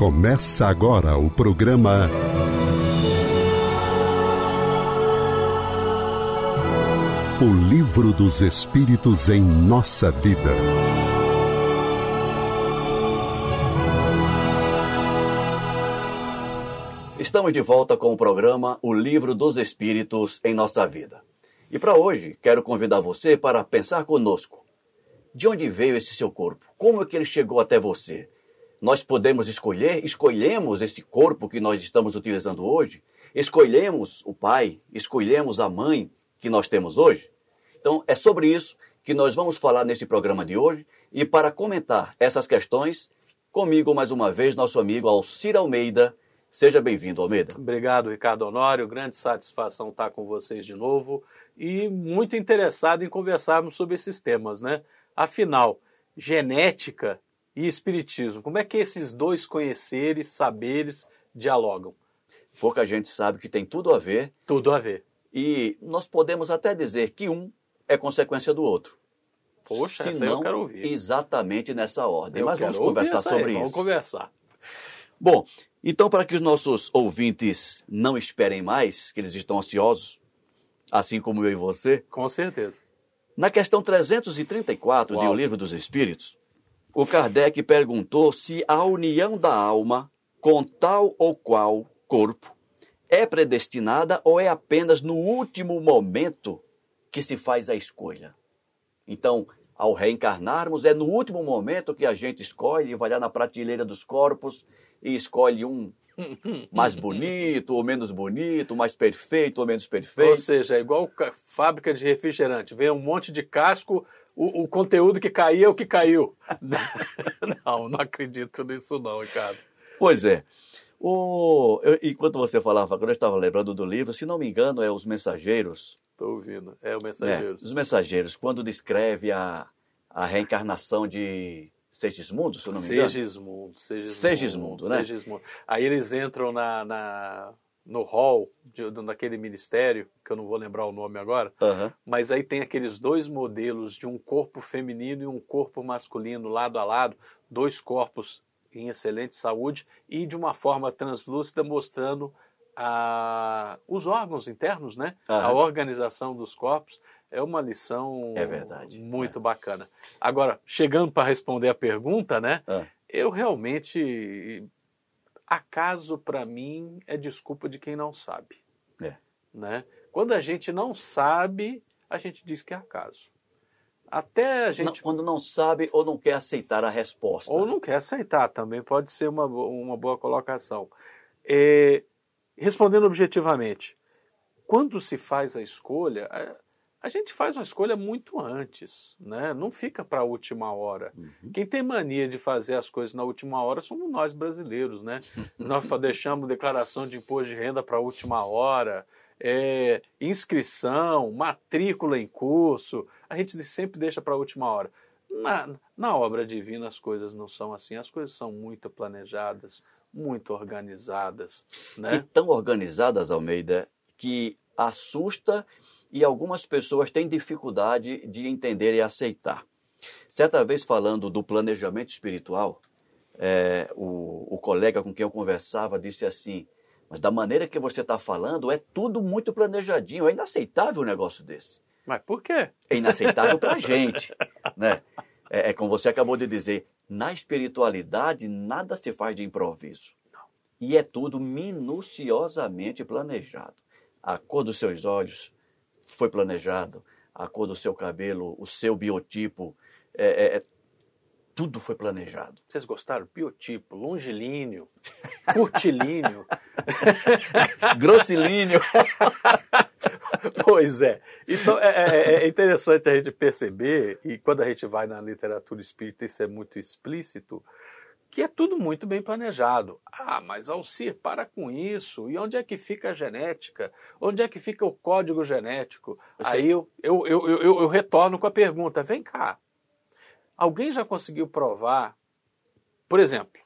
Começa agora o programa. O Livro dos Espíritos em Nossa Vida. Estamos de volta com o programa O Livro dos Espíritos em Nossa Vida. E para hoje, quero convidar você para pensar conosco. De onde veio esse seu corpo? Como é que ele chegou até você? nós podemos escolher, escolhemos esse corpo que nós estamos utilizando hoje, escolhemos o pai, escolhemos a mãe que nós temos hoje. Então, é sobre isso que nós vamos falar neste programa de hoje. E para comentar essas questões, comigo mais uma vez, nosso amigo Alcir Almeida. Seja bem-vindo, Almeida. Obrigado, Ricardo Honório. Grande satisfação estar com vocês de novo e muito interessado em conversarmos sobre esses temas, né? Afinal, genética e espiritismo? Como é que esses dois conheceres, saberes dialogam? Pouca gente sabe que tem tudo a ver. Tudo a ver. E nós podemos até dizer que um é consequência do outro. Poxa, Se essa não, eu quero ouvir. Exatamente nessa ordem. Eu Mas vamos conversar sobre isso. Vamos conversar. Bom, então para que os nossos ouvintes não esperem mais, que eles estão ansiosos, assim como eu e você. Com certeza. Na questão 334 Uau. de O Livro dos Espíritos, o Kardec perguntou se a união da alma com tal ou qual corpo é predestinada ou é apenas no último momento que se faz a escolha. Então, ao reencarnarmos, é no último momento que a gente escolhe, vai lá na prateleira dos corpos e escolhe um mais bonito ou menos bonito, mais perfeito ou menos perfeito. Ou seja, é igual fábrica de refrigerante, vem um monte de casco, o, o conteúdo que caía é o que caiu. não, não acredito nisso não, Ricardo. Pois é. O, eu, enquanto você falava, quando eu estava lembrando do livro, se não me engano, é Os Mensageiros. Estou ouvindo, é o né? Mensageiros. É, os Mensageiros, quando descreve a, a reencarnação de Segismundo, se eu não me engano. Segismundo, Segismundo. Segismundo, né? Segismundo. Aí eles entram na, na no hall de, daquele ministério, que eu não vou lembrar o nome agora, mas aí tem aqueles dois modelos de um corpo feminino e um corpo masculino lado a lado, dois corpos em excelente saúde e de uma forma translúcida mostrando a, os órgãos internos, né? A organização dos corpos é uma lição é verdade, muito é. bacana. Agora, chegando para responder a pergunta, né? Ah. Eu realmente Acaso para mim é desculpa de quem não sabe. É. Né? Quando a gente não sabe, a gente diz que é acaso. Até a gente. Não, quando não sabe ou não quer aceitar a resposta. Ou não quer aceitar também, pode ser uma, uma boa colocação. É, respondendo objetivamente, quando se faz a escolha, é, a gente faz uma escolha muito antes, né? não fica para a última hora. Uhum. Quem tem mania de fazer as coisas na última hora somos nós brasileiros. Né? nós deixamos declaração de imposto de renda para a última hora, é, inscrição, matrícula em curso, a gente sempre deixa para a última hora. Na, na obra divina as coisas não são assim, as coisas são muito planejadas, muito organizadas. Né? E tão organizadas, Almeida, que assusta e algumas pessoas têm dificuldade de entender e aceitar. Certa vez, falando do planejamento espiritual, é, o, o colega com quem eu conversava disse assim: Mas da maneira que você está falando, é tudo muito planejadinho, é inaceitável um negócio desse. Mas por quê? É inaceitável para a gente. Né? É, é como você acabou de dizer: na espiritualidade, nada se faz de improviso. Não. E é tudo minuciosamente planejado. A cor dos seus olhos, foi planejado, a cor do seu cabelo, o seu biotipo, é, é, é tudo foi planejado. Vocês gostaram? Biotipo, longilíneo, curtilíneo, grossilíneo. pois é. Então é é, é, é, interessante a gente perceber, e quando a gente vai na literatura espírita, isso é muito explícito, que é tudo muito bem planejado. Ah, mas Alcir, para com isso. E onde é que fica a genética? Onde é que fica o código genético? Eu Aí eu, eu, eu, eu, eu retorno com a pergunta: vem cá. Alguém já conseguiu provar, por exemplo,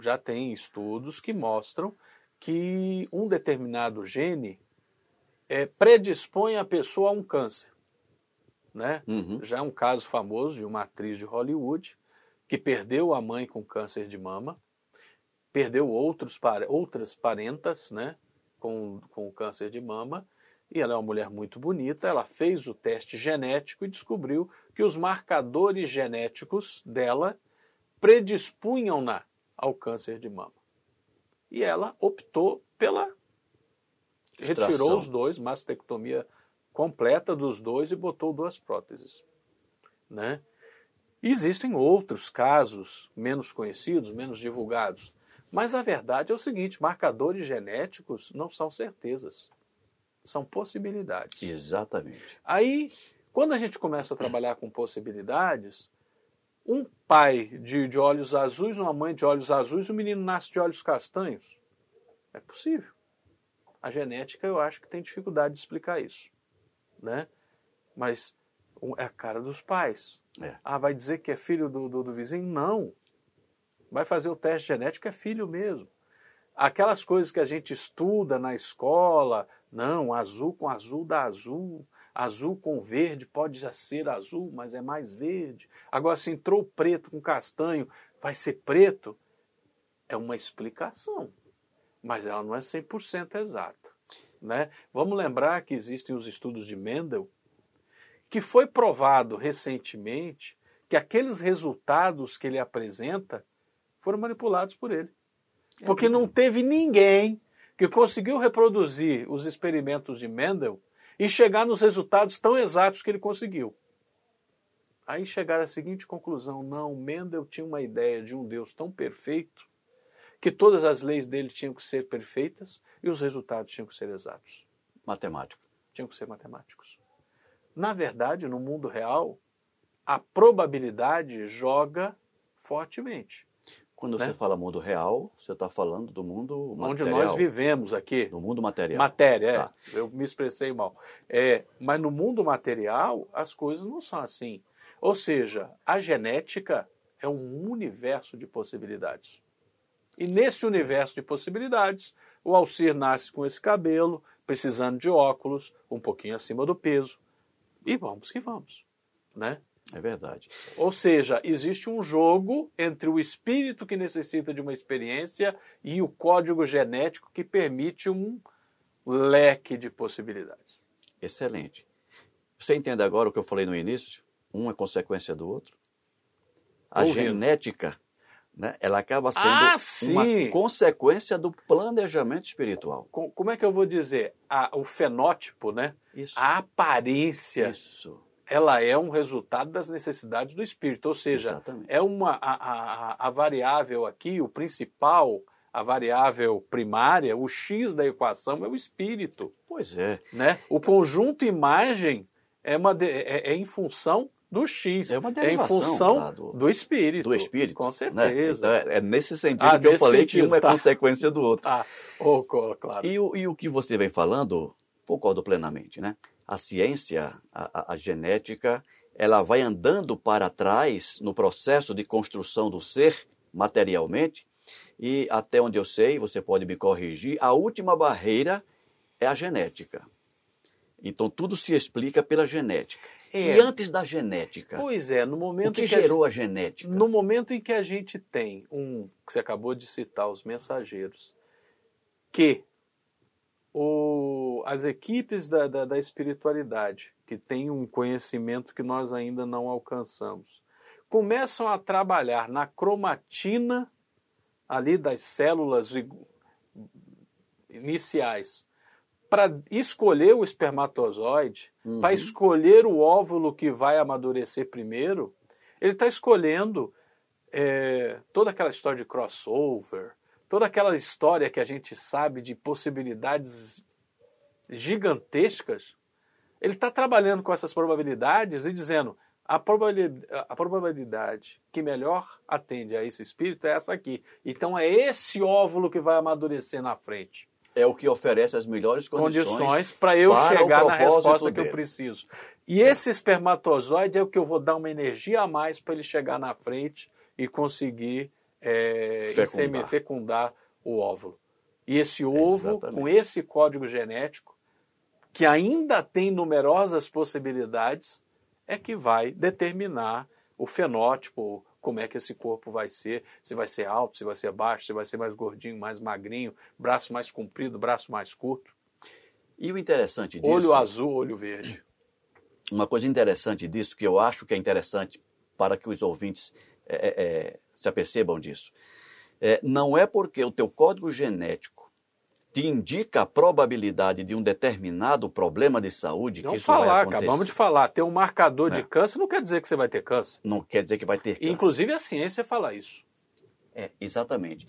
já tem estudos que mostram que um determinado gene é, predispõe a pessoa a um câncer. Né? Uhum. Já é um caso famoso de uma atriz de Hollywood que perdeu a mãe com câncer de mama, perdeu outros, outras parentas né, com, com câncer de mama, e ela é uma mulher muito bonita. Ela fez o teste genético e descobriu que os marcadores genéticos dela predispunham-na ao câncer de mama. E ela optou pela. Extração. Retirou os dois, mastectomia completa dos dois e botou duas próteses. Né? existem outros casos menos conhecidos, menos divulgados. Mas a verdade é o seguinte: marcadores genéticos não são certezas, são possibilidades. Exatamente. Aí, quando a gente começa a trabalhar com possibilidades, um pai de, de olhos azuis, uma mãe de olhos azuis, o menino nasce de olhos castanhos. É possível. A genética, eu acho que tem dificuldade de explicar isso. Né? Mas é a cara dos pais. É. Ah, vai dizer que é filho do, do, do vizinho? Não. Vai fazer o teste genético, é filho mesmo. Aquelas coisas que a gente estuda na escola, não, azul com azul dá azul, azul com verde pode já ser azul, mas é mais verde. Agora, se entrou preto com castanho, vai ser preto? É uma explicação, mas ela não é 100% exata. Né? Vamos lembrar que existem os estudos de Mendel, que foi provado recentemente que aqueles resultados que ele apresenta foram manipulados por ele. É Porque não teve ninguém que conseguiu reproduzir os experimentos de Mendel e chegar nos resultados tão exatos que ele conseguiu. Aí chegaram à seguinte conclusão: não, Mendel tinha uma ideia de um Deus tão perfeito que todas as leis dele tinham que ser perfeitas e os resultados tinham que ser exatos. Matemático. Tinham que ser matemáticos. Na verdade, no mundo real, a probabilidade joga fortemente. Quando né? você fala mundo real, você está falando do mundo material. Onde nós vivemos aqui. No mundo material. Matéria, é. Tá. Eu me expressei mal. É, mas no mundo material, as coisas não são assim. Ou seja, a genética é um universo de possibilidades. E nesse universo de possibilidades, o Alcir nasce com esse cabelo, precisando de óculos, um pouquinho acima do peso. E vamos que vamos, né? É verdade. Ou seja, existe um jogo entre o espírito que necessita de uma experiência e o código genético que permite um leque de possibilidades. Excelente. Você entende agora o que eu falei no início? Um é consequência do outro. A Ouvindo. genética né, ela acaba sendo ah, uma consequência do planejamento espiritual. Como é que eu vou dizer? A, o fenótipo, né? Isso. A aparência. Isso. Ela é um resultado das necessidades do espírito, ou seja, Exatamente. é uma a, a, a variável aqui, o principal, a variável primária, o x da equação é o espírito. Pois é, né? O conjunto imagem é uma de, é, é em função do X. É uma derivação. em função tá, do, do, espírito. Do espírito. Com certeza. Né? Então, é, é, nesse sentido ah, que eu falei sentido, que uma é tá. é consequência do outro. Ah, oh, claro. E, e o que você vem falando, concordo plenamente, né? A ciência, a, a, a genética, ela vai andando para trás no processo de construção do ser materialmente e até onde eu sei, você pode me corrigir, a última barreira é a genética. Então tudo se explica pela genética. É. E antes da genética. Pois é, no momento o que, que gerou a, gente, a genética. No momento em que a gente tem um, que você acabou de citar, os mensageiros, que o, as equipes da, da, da espiritualidade, que têm um conhecimento que nós ainda não alcançamos, começam a trabalhar na cromatina ali das células iniciais para escolher o espermatozoide, uhum. para escolher o óvulo que vai amadurecer primeiro, ele está escolhendo é, toda aquela história de crossover, toda aquela história que a gente sabe de possibilidades gigantescas. Ele está trabalhando com essas probabilidades e dizendo a a probabilidade que melhor atende a esse espírito é essa aqui. Então é esse óvulo que vai amadurecer na frente é o que oferece as melhores condições, condições para eu para chegar na resposta dele. que eu preciso. E esse espermatozoide é o que eu vou dar uma energia a mais para ele chegar na frente e conseguir é, fecundar. fecundar. o óvulo. E esse ovo, com esse código genético, que ainda tem numerosas possibilidades, é que vai determinar o fenótipo, como é que esse corpo vai ser, se vai ser alto, se vai ser baixo, se vai ser mais gordinho, mais magrinho, braço mais comprido, braço mais curto. E o interessante disso. Olho azul, olho verde. Uma coisa interessante disso, que eu acho que é interessante para que os ouvintes é, é, é se apercebam disso. É, não é porque o teu código genético te indica a probabilidade de um determinado problema de saúde não que isso falar, vai acontecer. Acabamos de falar, ter um marcador é. de câncer não quer dizer que você vai ter câncer. Não quer dizer que vai ter câncer. Inclusive a ciência fala isso. É, exatamente.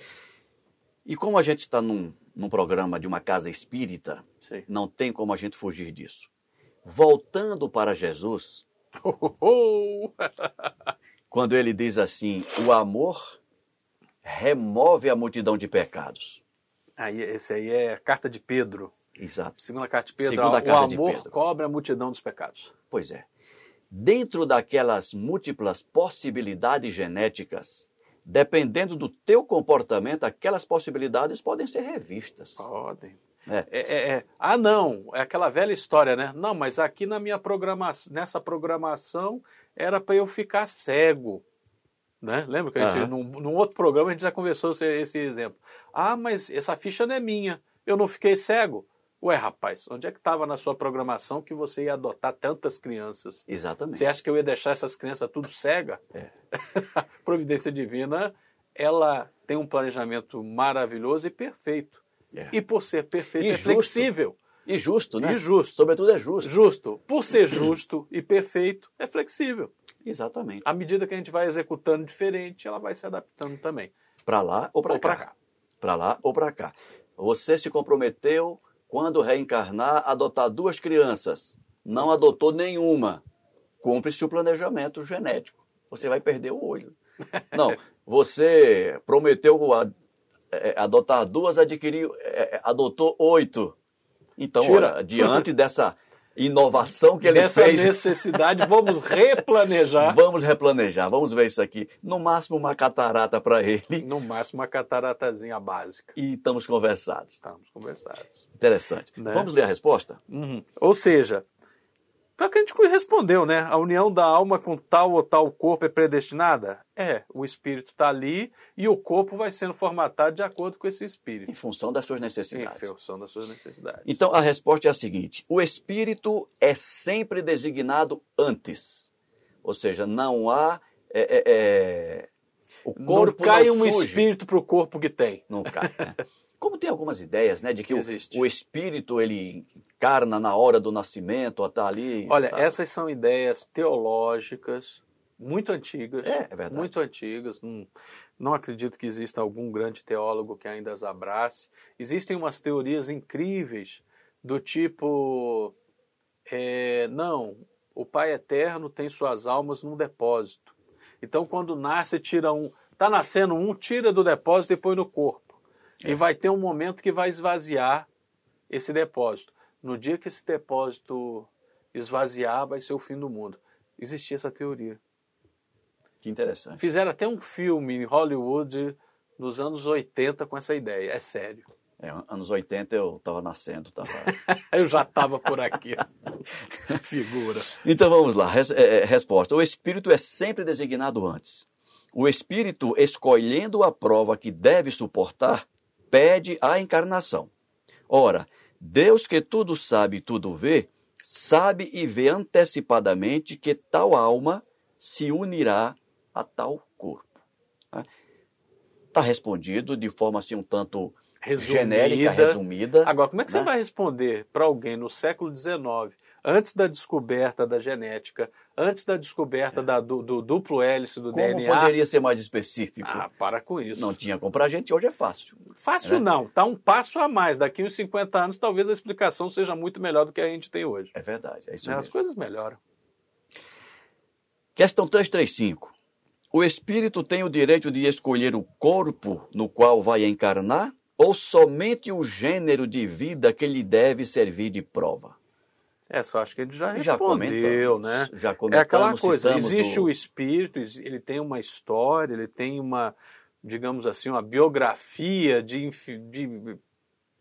E como a gente está num, num programa de uma casa espírita, Sim. não tem como a gente fugir disso. Voltando para Jesus, oh, oh, oh. quando ele diz assim: o amor remove a multidão de pecados. Aí, esse aí é carta de Pedro. Exato. Segunda carta de Pedro. Segunda ó, carta o de amor Pedro. cobre a multidão dos pecados. Pois é. Dentro daquelas múltiplas possibilidades genéticas, dependendo do teu comportamento, aquelas possibilidades podem ser revistas. Podem. É. É, é, é. ah, não, é aquela velha história, né? Não, mas aqui na minha programação, nessa programação era para eu ficar cego. Né? Lembra que a gente, uhum. num, num, outro programa a gente já conversou esse, esse exemplo. Ah, mas essa ficha não é minha, eu não fiquei cego. Ué, rapaz, onde é que estava na sua programação que você ia adotar tantas crianças? Exatamente. Você acha que eu ia deixar essas crianças tudo cega? É. Providência divina, ela tem um planejamento maravilhoso e perfeito. É. E por ser perfeito, e é justo. flexível. E justo, né? E justo. Sobretudo é justo. Justo. Por ser justo e perfeito, é flexível. Exatamente. À medida que a gente vai executando diferente, ela vai se adaptando também. Para lá ou para cá. cá. Para lá ou para cá. Você se comprometeu, quando reencarnar, a adotar duas crianças. Não adotou nenhuma. Cumpre-se o planejamento genético. Você vai perder o olho. Não, você prometeu é, é, adotar duas, adquiriu, é, adotou oito. Então, ora, diante dessa inovação que ele Nessa fez. necessidade, vamos replanejar. Vamos replanejar, vamos ver isso aqui. No máximo uma catarata para ele. No máximo uma cataratazinha básica. E estamos conversados. Estamos conversados. Interessante. Né? Vamos ler a resposta? Uhum. Ou seja, o que gente respondeu, né? A união da alma com tal ou tal corpo é predestinada? É, o espírito está ali e o corpo vai sendo formatado de acordo com esse espírito. Em função das suas necessidades. Em função das suas necessidades. Então a resposta é a seguinte: o espírito é sempre designado antes. Ou seja, não há. É, é, é, o corpo não cai não um surge. espírito para o corpo que tem. Não cai. Né? Como tem algumas ideias, né, de que o, o, espírito ele encarna na hora do nascimento, tá ali. Olha, tá... essas são ideias teológicas muito antigas. É, é verdade. Muito antigas. Não, não acredito que exista algum grande teólogo que ainda as abrace. Existem umas teorias incríveis do tipo: é, não, o Pai Eterno tem suas almas num depósito. Então, quando nasce, tira um. Está nascendo um, tira do depósito e põe no corpo. E vai ter um momento que vai esvaziar esse depósito. No dia que esse depósito esvaziar, vai ser o fim do mundo. Existia essa teoria. Que interessante. Fizeram até um filme em Hollywood nos anos 80 com essa ideia. É sério. É, anos 80 eu estava nascendo, tava... eu já estava por aqui. Figura. Então vamos lá, Res, é, é, resposta. O espírito é sempre designado antes. O espírito, escolhendo a prova que deve suportar, pede a encarnação. Ora, Deus que tudo sabe e tudo vê, sabe e vê antecipadamente que tal alma se unirá a tal corpo. Está tá respondido de forma assim um tanto resumida. genérica, resumida. Agora, como é que né? você vai responder para alguém no século XIX, antes da descoberta da genética, antes da descoberta é. da, do, do, duplo hélice do Como DNA. Como poderia ser mais específico? Ah, para com isso. Não tinha como para a gente, hoje é fácil. Fácil é, né? não, está um passo a mais. Daqui uns 50 anos, talvez a explicação seja muito melhor do que a gente tem hoje. É verdade, é isso né, As mesmo. As coisas melhoram. Questão 335. O espírito tem o direito de escolher o corpo no qual vai encarnar ou somente o gênero de vida que lhe deve servir de prova? É, só acho que ele já respondeu, já né? Já é comentamos, é aquela coisa, existe o... o espírito, ele tem uma história, ele tem uma, digamos assim, uma biografia de, de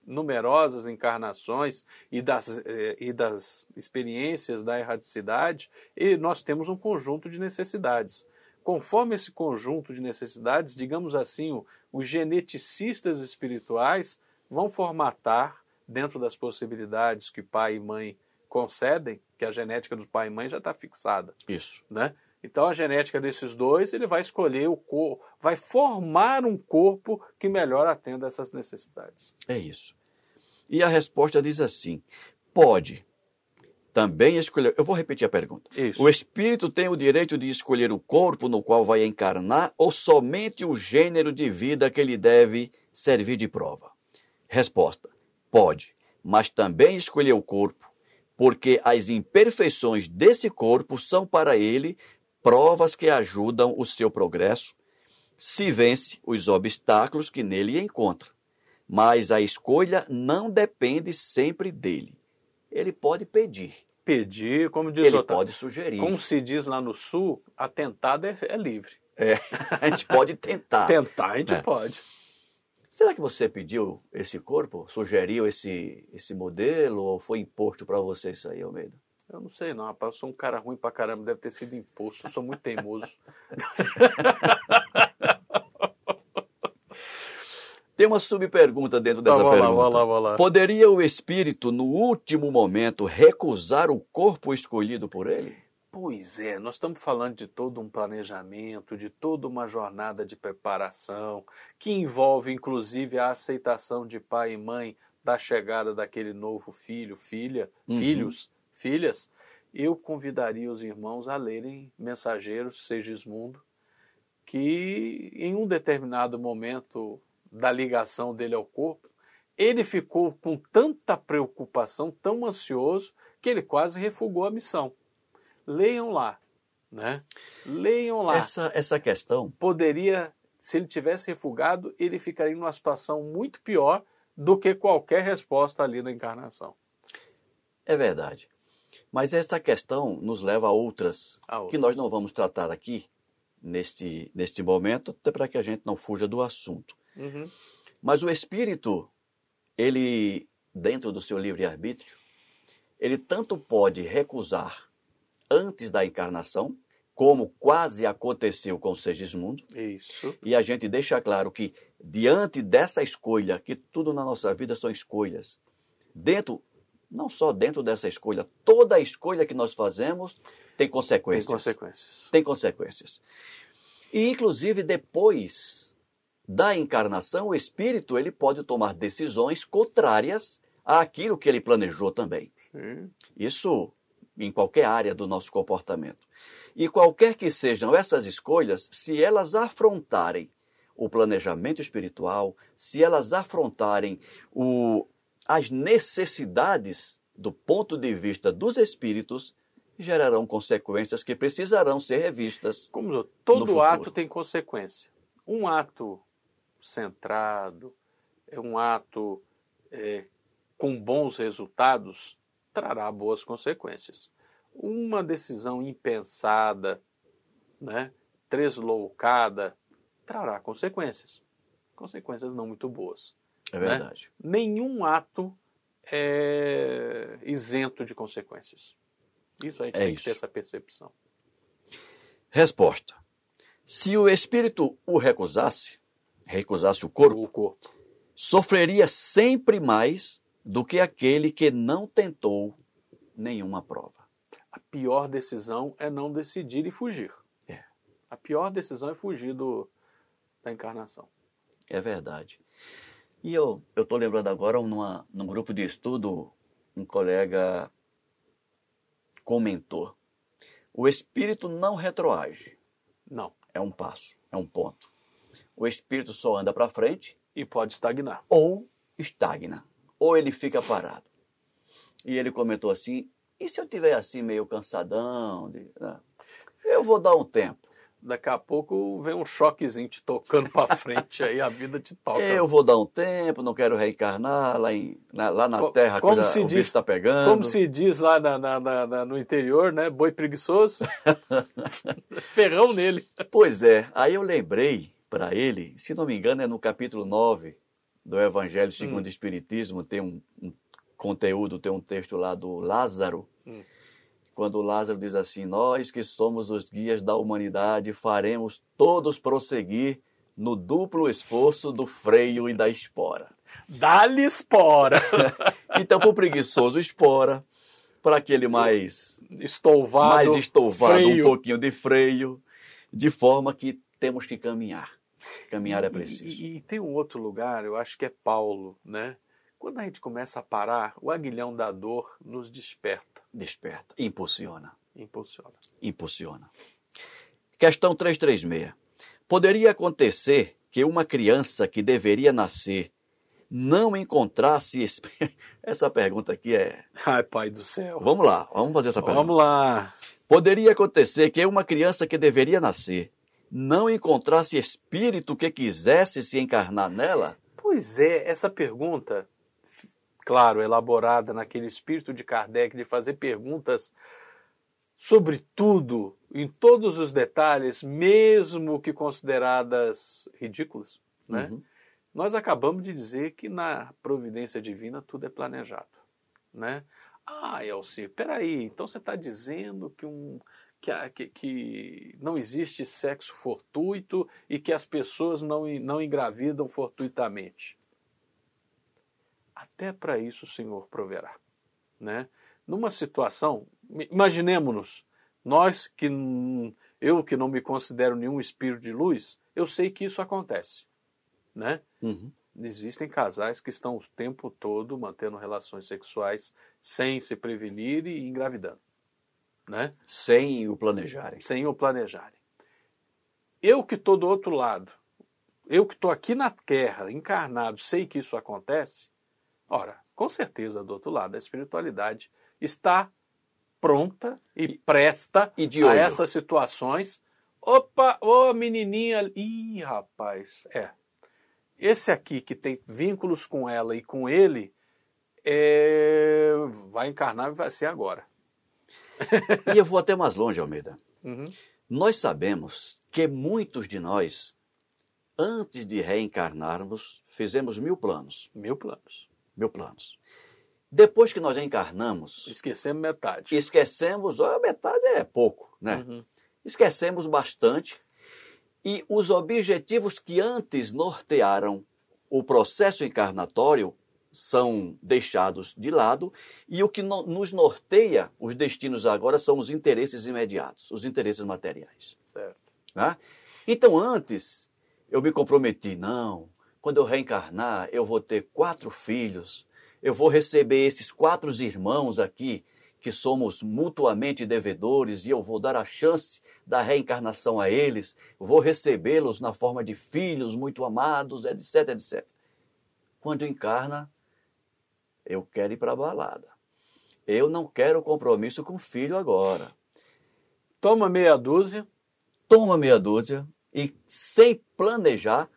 numerosas encarnações e das, eh, e das experiências da erradicidade, e nós temos um conjunto de necessidades. Conforme esse conjunto de necessidades, digamos assim, os geneticistas espirituais vão formatar, dentro das possibilidades que pai e mãe concedem que a genética do pai e mãe já está fixada. Isso. Né? Então a genética desses dois, ele vai escolher o corpo, vai formar um corpo que melhor atenda essas necessidades. É isso. E a resposta diz assim: pode também escolher. Eu vou repetir a pergunta. Isso. O espírito tem o direito de escolher o corpo no qual vai encarnar ou somente o gênero de vida que ele deve servir de prova? Resposta: pode, mas também escolher o corpo porque as imperfeições desse corpo são para ele provas que ajudam o seu progresso, se vence os obstáculos que nele encontra. Mas a escolha não depende sempre dele. Ele pode pedir. Pedir, como diz Ele pode sugerir. Como se diz lá no Sul, a tentada é, é livre. É, a gente pode tentar. tentar, a gente é. pode. Será que você pediu esse corpo? Sugeriu esse, esse modelo? Ou foi imposto para você isso aí, Almeida? Eu não sei não, rapaz. Eu sou um cara ruim pra caramba. Deve ter sido imposto. Eu sou muito teimoso. Tem uma subpergunta dentro dessa ah, pergunta. Lá, lá, vou lá, Poderia o espírito, no último momento, recusar o corpo escolhido por ele? Pois é, nós estamos falando de todo um planejamento, de toda uma jornada de preparação, que envolve inclusive a aceitação de pai e mãe da chegada daquele novo filho, filha, uhum. filhos, filhas. Eu convidaria os irmãos a lerem Mensageiros, Segismundo, que em um determinado momento da ligação dele ao corpo, ele ficou com tanta preocupação, tão ansioso, que ele quase refugou a missão. Leiam lá, né? Leiam lá. Essa, essa questão. Poderia, se ele tivesse refugado, ele ficaria numa situação muito pior do que qualquer resposta ali na encarnação. É verdade. Mas essa questão nos leva a outras, a outras. que nós não vamos tratar aqui neste, neste momento, até para que a gente não fuja do assunto. Uhum. Mas o espírito, ele, dentro do seu livre-arbítrio, ele tanto pode recusar antes da encarnação, como quase aconteceu com Segismundo. Isso. E a gente deixa claro que, diante dessa escolha, que tudo na nossa vida são escolhas, dentro, não só dentro dessa escolha, toda escolha que nós fazemos tem consequências. Tem consequências. Tem consequências. E, inclusive, depois da encarnação, o espírito ele pode tomar decisões contrárias àquilo que ele planejou também. Sim. Isso em qualquer área do nosso comportamento. E qualquer que sejam essas escolhas, se elas afrontarem o planejamento espiritual, se elas afrontarem o, as necessidades do ponto de vista dos espíritos, gerarão consequências que precisarão ser revistas. Como todo ato tem consequência. Um ato centrado, é um ato é, com bons resultados, trará boas consequências. Uma decisão impensada, né, tresloucada, trará consequências. Consequências não muito boas. É né? verdade. Né? Nenhum ato é isento de consequências. Isso a gente é tem isso. que ter essa percepção. Resposta. Se o espírito o recusasse, recusasse o corpo, o corpo. sofreria sempre mais do que aquele que não tentou nenhuma prova. A pior decisão é não decidir e fugir. É. A pior decisão é fugir do, da encarnação. É verdade. E eu estou lembrando agora, numa, num grupo de estudo, um colega comentou: o espírito não retroage. Não. É um passo, é um ponto. O espírito só anda para frente. E pode estagnar. Ou estagna ou ele fica parado. E ele comentou assim: e se eu tiver assim meio cansadão, de, né? eu vou dar um tempo. Daqui a pouco vem um choquezinho te tocando para frente, aí a vida te toca. Eu vou dar um tempo, não quero reencarnar lá, em, na, lá na terra, como coisa, se diz, está pegando. Como se diz lá na, na, na, no interior, né? Boi preguiçoso, ferrão nele. Pois é, aí eu lembrei para ele, se não me engano é no capítulo 9 do Evangelho segundo hum. o Espiritismo, tem um, um, conteúdo, tem um texto lá do Lázaro, hum. quando Lázaro diz assim: Nós que somos os guias da humanidade, faremos todos prosseguir no duplo esforço do freio e da espora. Dá-lhe espora! então, para o preguiçoso, espora. Para aquele mais estouvado, mais estouvado um pouquinho de freio, de forma que temos que caminhar. Caminhar é preciso. E, e, e tem um outro lugar, eu acho que é Paulo, né? Quando a gente começa a parar, o aguilhão da dor nos desperta. Desperta, impulsiona. Impulsiona. Impulsiona. Questão 336. Poderia acontecer que uma criança que deveria nascer não encontrasse essa pergunta aqui é ai pai do céu vamos lá vamos fazer essa pergunta vamos lá poderia acontecer que uma criança que deveria nascer não encontrasse espírito que quisesse se encarnar nela? Pois é, essa pergunta, claro, elaborada naquele espírito de Kardec de fazer perguntas sobre tudo, em todos os detalhes, mesmo que consideradas ridículas, né? Uhum. Nós acabamos de dizer que na providência divina tudo é planejado, né? Ah, Elcio, peraí, então você está dizendo que um, que, que, não existe sexo fortuito e que as pessoas não, não engravidam fortuitamente. Até para isso o Senhor proverá. Né? Numa situação, imaginemos-nos, nós que eu que não me considero nenhum espírito de luz, eu sei que isso acontece. Né? Uhum. Existem casais que estão o tempo todo mantendo relações sexuais sem se prevenir e engravidando. Né? Sem o planejarem. Sem o planejarem. Eu que estou do outro lado, eu que estou aqui na Terra, encarnado, sei que isso acontece. Ora, com certeza, do outro lado, a espiritualidade está pronta e, presta e a essas situações. Opa, ô oh, menininha, ih, rapaz, é. Esse aqui que tem vínculos com ela e com ele, é... vai encarnar e vai ser agora e eu vou até mais longe, Almeida. Uhum. Nós sabemos que muitos de nós, antes de reencarnarmos, fizemos mil planos. Mil planos. Mil planos. Depois que nós encarnamos. Esquecemos metade. Esquecemos, a metade é pouco, né? Uhum. Esquecemos bastante. E os objetivos que antes nortearam o processo encarnatório são deixados de lado e o que no, nos norteia os destinos agora são os interesses imediatos, os interesses materiais. Certo. Né? Então, antes, eu me comprometi, não, quando eu reencarnar, eu vou ter quatro filhos, eu vou receber esses quatro irmãos aqui, que somos mutuamente devedores, e eu vou dar a chance da reencarnação a eles, vou recebê-los na forma de filhos muito amados, etc, etc. Quando encarna, eu quero ir para a balada. Eu não quero compromisso com o filho agora. Toma meia dúzia. Toma meia dúzia e sem planejar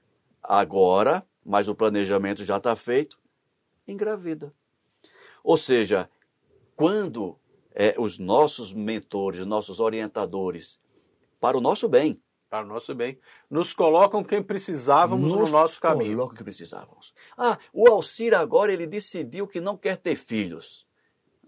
agora, mas o planejamento já está feito, engravida. Ou seja, quando é, os nossos mentores, nossos orientadores, para o nosso bem, para o nosso bem, nos colocam quem precisávamos nos no nosso caminho. Nos colocam quem precisávamos. Ah, o Alcir agora ele decidiu que não quer ter filhos.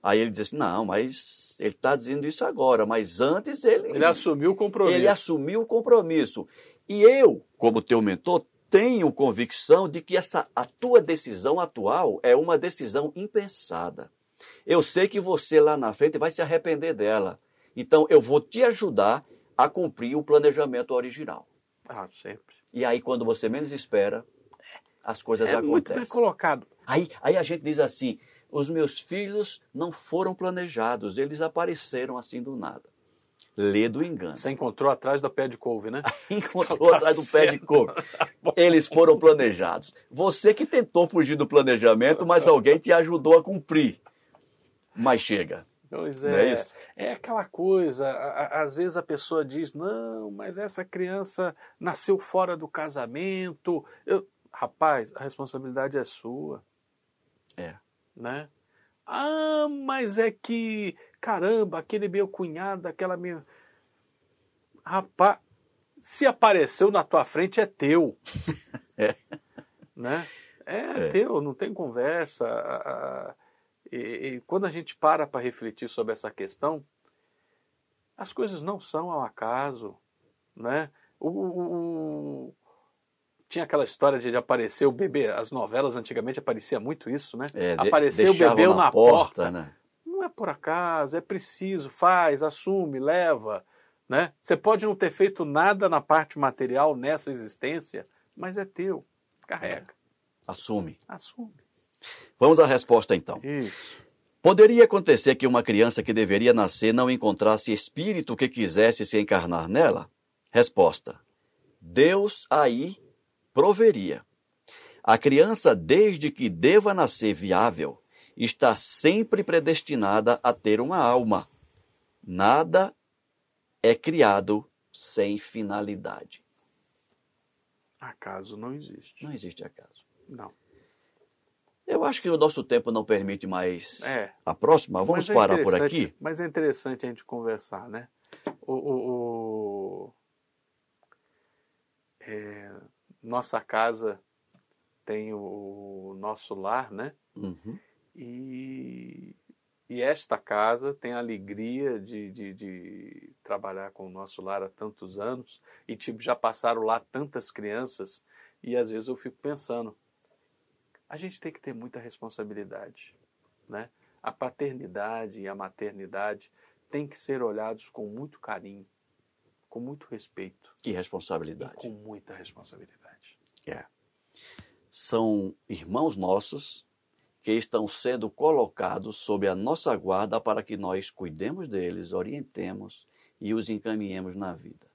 Aí ele diz assim, não, mas ele está dizendo isso agora, mas antes ele... Ele assumiu o compromisso. Ele assumiu o compromisso. E eu, como teu mentor, tenho convicção de que essa, a tua decisão atual é uma decisão impensada. Eu sei que você lá na frente vai se arrepender dela. Então eu vou te ajudar a cumprir o planejamento original. Ah, sempre. E aí, quando você menos espera, as coisas é acontecem. Muito bem colocado. Aí, aí a gente diz assim: os meus filhos não foram planejados, eles apareceram assim do nada. Lê do engano. Você encontrou atrás da pé de couve, né? encontrou então tá atrás do pé de couve. Tá eles foram planejados. Você que tentou fugir do planejamento, mas alguém te ajudou a cumprir. Mas chega. Pois é. É, é, aquela coisa, às vezes a pessoa diz: não, mas essa criança nasceu fora do casamento. Eu, rapaz, a responsabilidade é sua. É. Né? Ah, mas é que, caramba, aquele meu cunhado, aquela minha. Rapaz, se apareceu na tua frente é teu. é. Né? É, é. teu, não tem conversa. A, e, e quando a gente para para refletir sobre essa questão, as coisas não são ao acaso, né? O, o, o... tinha aquela história de, de, aparecer o bebê, as novelas antigamente aparecia muito isso, né? É, o bebê na, na porta, porta. Né? Não é por acaso, é preciso, faz, assume, leva, né? Você pode não ter feito nada na parte material nessa existência, mas é teu, é, carrega. É. Assume. Assume. Vamos à resposta então. Isso. Poderia acontecer que uma criança que deveria nascer não encontrasse espírito que quisesse se encarnar nela? Resposta: Deus aí proveria. A criança, desde que deva nascer viável, está sempre predestinada a ter uma alma. Nada é criado sem finalidade. Acaso não existe. Não existe acaso. Não. Eu acho que o nosso tempo não permite mais é. a próxima. Vamos é parar por aqui. Mas é interessante a gente conversar, né? O, o, o... É... nossa casa tem o nosso lar, né? Uhum. E, e esta casa tem a alegria de, de, de, trabalhar com o nosso lar há tantos anos e tipo, já passaram lá tantas crianças. E às vezes eu fico pensando, a gente tem que ter muita responsabilidade, né? A paternidade e a maternidade têm que ser olhados com muito carinho, com muito respeito e responsabilidade. E com muita responsabilidade. É. São irmãos nossos que estão sendo colocados sob a nossa guarda para que nós cuidemos deles, orientemos e os encaminhemos na vida.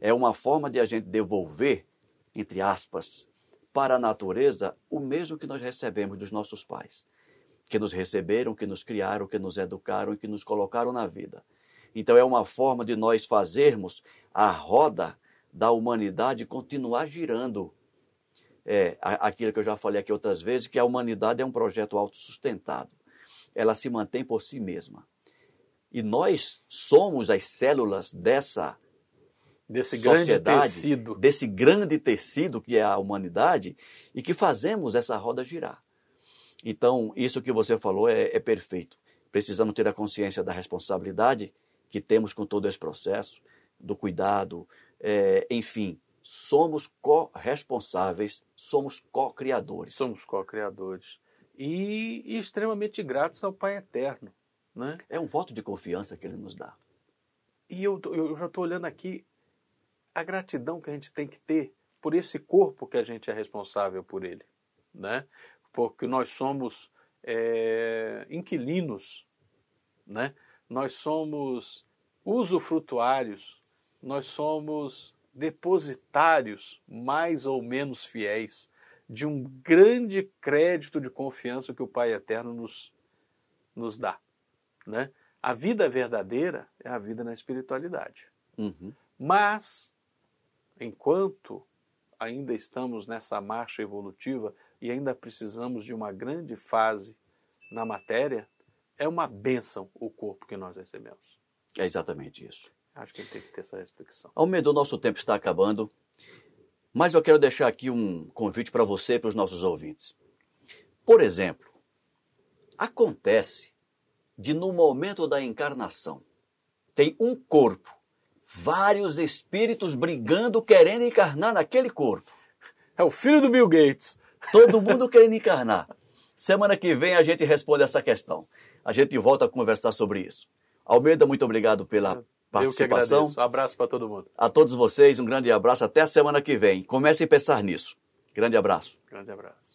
É uma forma de a gente devolver, entre aspas, para a natureza o mesmo que nós recebemos dos nossos pais, que nos receberam, que nos criaram, que nos educaram e que nos colocaram na vida. Então é uma forma de nós fazermos a roda da humanidade continuar girando. É, aquilo que eu já falei aqui outras vezes, que a humanidade é um projeto autossustentado. Ela se mantém por si mesma. E nós somos as células dessa desse grande tecido, desse grande tecido que é a humanidade e que fazemos essa roda girar. Então, isso que você falou é, é perfeito. Precisamos ter a consciência da responsabilidade que temos com todo esse processo, do cuidado, é, enfim, somos corresponsáveis, somos co-criadores. Somos co-criadores. E, e, extremamente gratos ao Pai Eterno. Né? É um voto de confiança que ele nos dá. E eu, eu já estou olhando aqui, a gratidão que a gente tem que ter por esse corpo que a gente é responsável por ele, né? Porque nós somos é, inquilinos, né? Nós somos usufrutuários, nós somos depositários mais ou menos fiéis de um grande crédito de confiança que o Pai Eterno nos, nos dá. Né? A vida verdadeira é a vida na espiritualidade. Uhum. Mas enquanto ainda estamos nessa marcha evolutiva e ainda precisamos de uma grande fase na matéria, é uma benção o corpo que nós recebemos. É exatamente isso. Acho que tem que ter essa reflexão. Almeida, nosso tempo está acabando, mas eu quero deixar aqui um convite para você e para os nossos ouvintes. Por exemplo, acontece de no momento da encarnação tem um corpo vários espíritos brigando, querendo encarnar naquele corpo. É o filho do Bill Gates. Todo mundo querendo encarnar. Semana que vem a gente responde essa questão. A gente volta a conversar sobre isso. Almeida, muito obrigado pela participação. Eu que um abraço para todo mundo. A todos vocês, um grande abraço. Até a semana que vem. Comecem a pensar nisso. Grande abraço. Grande abraço.